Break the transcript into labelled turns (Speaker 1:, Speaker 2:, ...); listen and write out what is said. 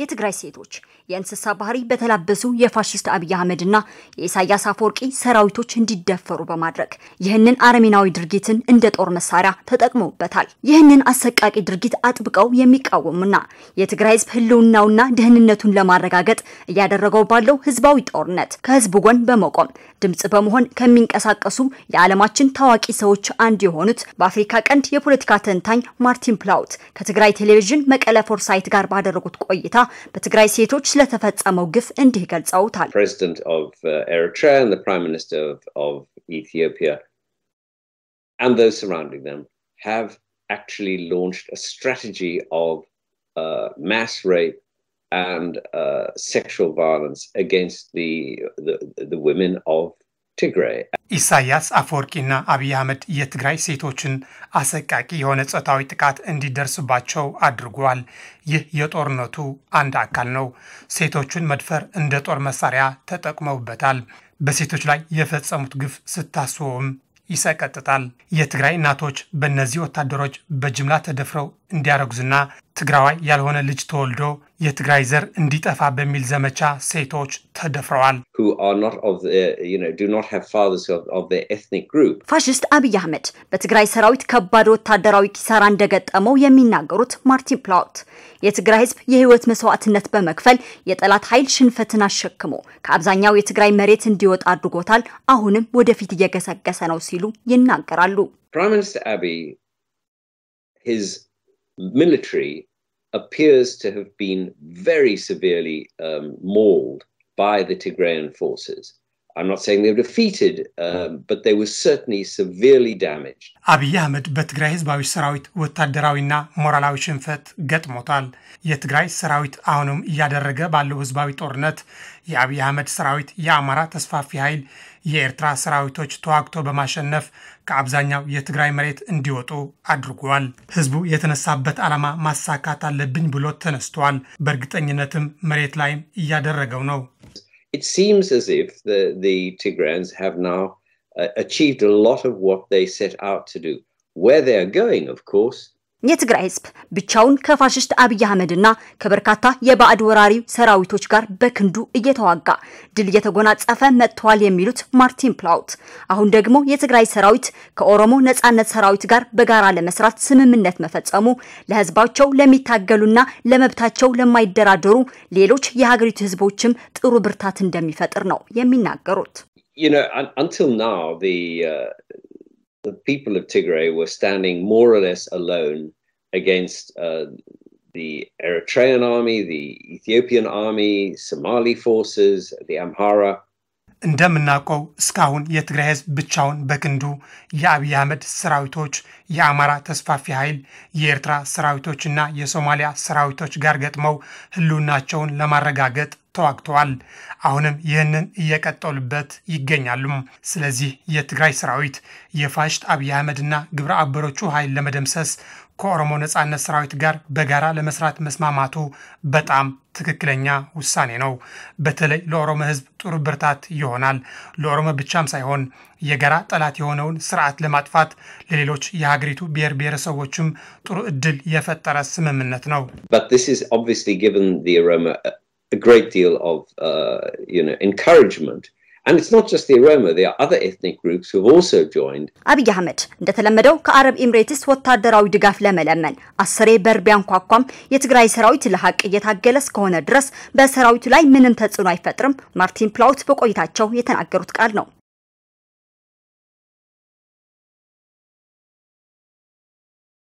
Speaker 1: የትግራይ ሴቶች የእንስሳ ባህሪ በተላበሱ የፋሽስት አብይ አህመድና የኢሳያስ አፈወርቂ ሰራዊቶች እንዲደፈሩ በማድረግ ይህንን አረሜናዊ ድርጊትን እንደ ጦር መሳሪያ ተጠቅመውበታል። ይህንን አሰቃቂ ድርጊት አጥብቀው የሚቃወሙና የትግራይ ህዝብ ህልውናውና ደህንነቱን ለማረጋገጥ እያደረገው ባለው ህዝባዊ ጦርነት ከህዝቡ ጎን በመቆም ድምፅ በመሆን ከሚንቀሳቀሱ የዓለማችን ታዋቂ ሰዎች አንዱ የሆኑት በአፍሪካ ቀንድ የፖለቲካ ተንታኝ ማርቲን ፕላውት ከትግራይ ቴሌቪዥን መቀለ ፎርሳይት ጋር ባደረጉት ቆይታ President
Speaker 2: of uh, Eritrea and the Prime Minister of Ethiopia, and those surrounding them have actually launched a strategy of uh, mass rape and uh, sexual violence against the, the women of
Speaker 3: ኢሳያስ አፈወርቂና አብይ አህመድ የትግራይ ሴቶችን አሰቃቂ የሆነ ጾታዊ ጥቃት እንዲደርስባቸው አድርጓል። ይህ የጦርነቱ አንድ አካል ነው። ሴቶቹን መድፈር እንደ ጦር መሳሪያ ተጠቅመውበታል። በሴቶች ላይ የፈጸሙት ግፍ ስታስቦም ይሰቀጥጣል። የትግራይ እናቶች በእነዚህ ወታደሮች በጅምላ ተደፍረው እንዲያረጉዝና ትግራዋይ ያልሆነ ልጅ ተወልዶ የትግራይ ዘር እንዲጠፋ በሚል ዘመቻ ሴቶች ተደፍረዋል። ፋሽስት
Speaker 1: አብይ አህመድ በትግራይ ሰራዊት ከባድ ወታደራዊ ኪሳራ እንደገጠመው የሚናገሩት ማርቲን ፕላውት የትግራይ ህዝብ የህይወት መስዋዕትነት በመክፈል የጠላት ኃይል ሽንፈትን አሸክሞ ከአብዛኛው የትግራይ መሬት እንዲወጣ አድርጎታል፣ አሁንም ወደፊት እየገሰገሰ ነው ሲሉ ይናገራሉ።
Speaker 2: ፕራይም ሚኒስትር አብይ military appears to have been very severely um, mauled by the Tigrayan forces. I'm not saying they defeated, um, hmm. but they were certainly severely damaged.
Speaker 3: አብይ አህመድ በትግራይ ህዝባዊ ሰራዊት ወታደራዊና ሞራላዊ ሽንፈት ገጥሞታል። የትግራይ ሰራዊት አሁንም እያደረገ ባለው ህዝባዊ ጦርነት የአብይ አህመድ ሰራዊት የአማራ ተስፋፊ ኃይል የኤርትራ ሰራዊቶች ተዋግቶ በማሸነፍ ከአብዛኛው የትግራይ መሬት እንዲወጡ አድርጓል። ህዝቡ የተነሳበት ዓላማ ማሳካት አለብኝ ብሎ ተነስቷል። በእርግጠኝነትም መሬት ላይም እያደረገው ነው።
Speaker 2: it seems as if the, the Tigrans have now uh, achieved a lot of what they set out to do. Where they are going, of course,
Speaker 1: የትግራይ ህዝብ ብቻውን ከፋሽስት አብይ አህመድና ከበርካታ የባዕድ ወራሪ ሰራዊቶች ጋር በክንዱ እየተዋጋ ድል እየተጎናጸፈ መጥተዋል የሚሉት ማርቲን ፕላውት፣ አሁን ደግሞ የትግራይ ሰራዊት ከኦሮሞ ነጻነት ሰራዊት ጋር በጋራ ለመስራት ስምምነት መፈጸሙ ለህዝባቸው ለሚታገሉና ለመብታቸው ለማይደራደሩ ሌሎች የሀገሪቱ ህዝቦችም ጥሩ ብርታት እንደሚፈጥር ነው የሚናገሩት።
Speaker 2: the people of Tigray were standing more or less alone against uh, the Eritrean army, the Ethiopian army, Somali forces, the Amhara.
Speaker 3: እንደምናውቀው እስካሁን የትግራይ ህዝብ ብቻውን በክንዱ የአብይ አህመድ ሰራዊቶች፣ የአማራ ተስፋፊ ኃይል፣ የኤርትራ ሰራዊቶች እና የሶማሊያ ሰራዊቶች ጋር ገጥመው ህልውናቸውን ለማረጋገጥ ተዋግተዋል። አሁንም ይህንን እየቀጠሉበት ይገኛሉ። ስለዚህ የትግራይ ሰራዊት የፋሽት አብይ አህመድና ግብረ አበሮቹ ኃይል ለመደምሰስ ከኦሮሞ ነጻነት ሰራዊት ጋር በጋራ ለመስራት መስማማቱ በጣም ትክክለኛ ውሳኔ ነው። በተለይ ለኦሮሞ ህዝብ ጥሩ ብርታት ይሆናል። ለኦሮሞ ብቻም ሳይሆን የጋራ ጠላት የሆነውን ስርዓት ለማጥፋት ለሌሎች የሀገሪቱ ብሔር ብሔረሰቦችም ጥሩ እድል የፈጠረ ስምምነት ነው።
Speaker 2: a great deal of uh, you know encouragement And it's not just the Roma, there are other ethnic groups who have also joined.
Speaker 1: አብይ አህመድ እንደተለመደው ከአረብ ኤምሬትስ ወታደራዊ ድጋፍ ለመለመን አስሬ በር ቢያንኳኳም የትግራይ ሰራዊት ለሀቅ እየታገለ እስከሆነ ድረስ በሰራዊቱ ላይ ምንም ተጽዕኖ አይፈጥርም ማርቲን ፕላውት በቆይታቸው የተናገሩት ቃል ነው።